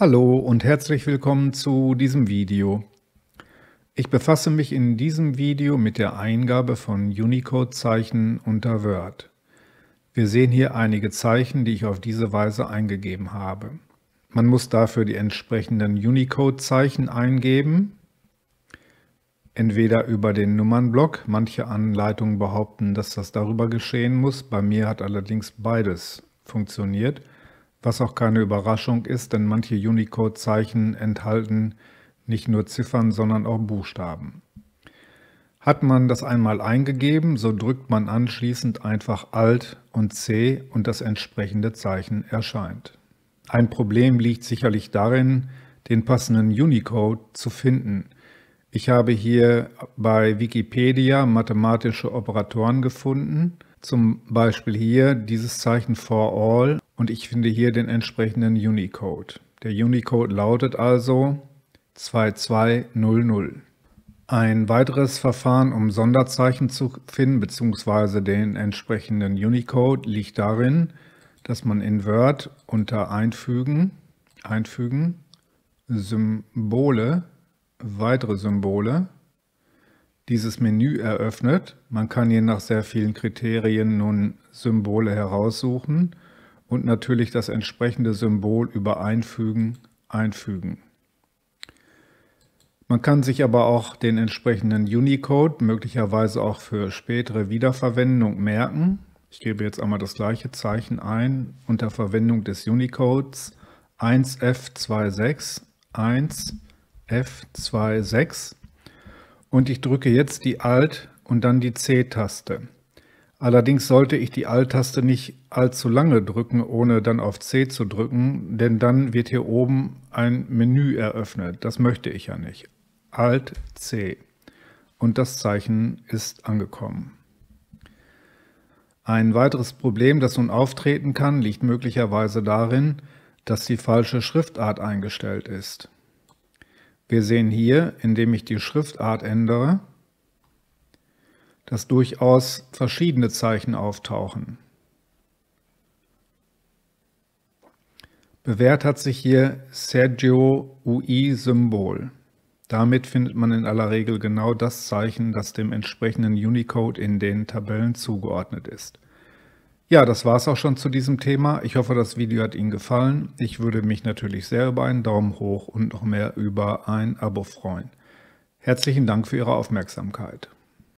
Hallo und herzlich willkommen zu diesem Video. Ich befasse mich in diesem Video mit der Eingabe von Unicode-Zeichen unter Word. Wir sehen hier einige Zeichen, die ich auf diese Weise eingegeben habe. Man muss dafür die entsprechenden Unicode-Zeichen eingeben, entweder über den Nummernblock, manche Anleitungen behaupten, dass das darüber geschehen muss, bei mir hat allerdings beides funktioniert – was auch keine Überraschung ist, denn manche Unicode-Zeichen enthalten nicht nur Ziffern, sondern auch Buchstaben. Hat man das einmal eingegeben, so drückt man anschließend einfach Alt und C und das entsprechende Zeichen erscheint. Ein Problem liegt sicherlich darin, den passenden Unicode zu finden. Ich habe hier bei Wikipedia mathematische Operatoren gefunden – zum Beispiel hier dieses Zeichen for all und ich finde hier den entsprechenden Unicode. Der Unicode lautet also 2200. Ein weiteres Verfahren, um Sonderzeichen zu finden bzw. den entsprechenden Unicode, liegt darin, dass man in Word unter Einfügen, Einfügen, Symbole, weitere Symbole dieses Menü eröffnet. Man kann je nach sehr vielen Kriterien nun Symbole heraussuchen und natürlich das entsprechende Symbol über Einfügen einfügen. Man kann sich aber auch den entsprechenden Unicode möglicherweise auch für spätere Wiederverwendung merken. Ich gebe jetzt einmal das gleiche Zeichen ein unter Verwendung des Unicodes 1F26 1F26 und ich drücke jetzt die Alt- und dann die C-Taste. Allerdings sollte ich die Alt-Taste nicht allzu lange drücken, ohne dann auf C zu drücken, denn dann wird hier oben ein Menü eröffnet. Das möchte ich ja nicht. Alt-C. Und das Zeichen ist angekommen. Ein weiteres Problem, das nun auftreten kann, liegt möglicherweise darin, dass die falsche Schriftart eingestellt ist. Wir sehen hier, indem ich die Schriftart ändere, dass durchaus verschiedene Zeichen auftauchen. Bewährt hat sich hier Sergio UI Symbol. Damit findet man in aller Regel genau das Zeichen, das dem entsprechenden Unicode in den Tabellen zugeordnet ist. Ja, das war es auch schon zu diesem Thema. Ich hoffe, das Video hat Ihnen gefallen. Ich würde mich natürlich sehr über einen Daumen hoch und noch mehr über ein Abo freuen. Herzlichen Dank für Ihre Aufmerksamkeit.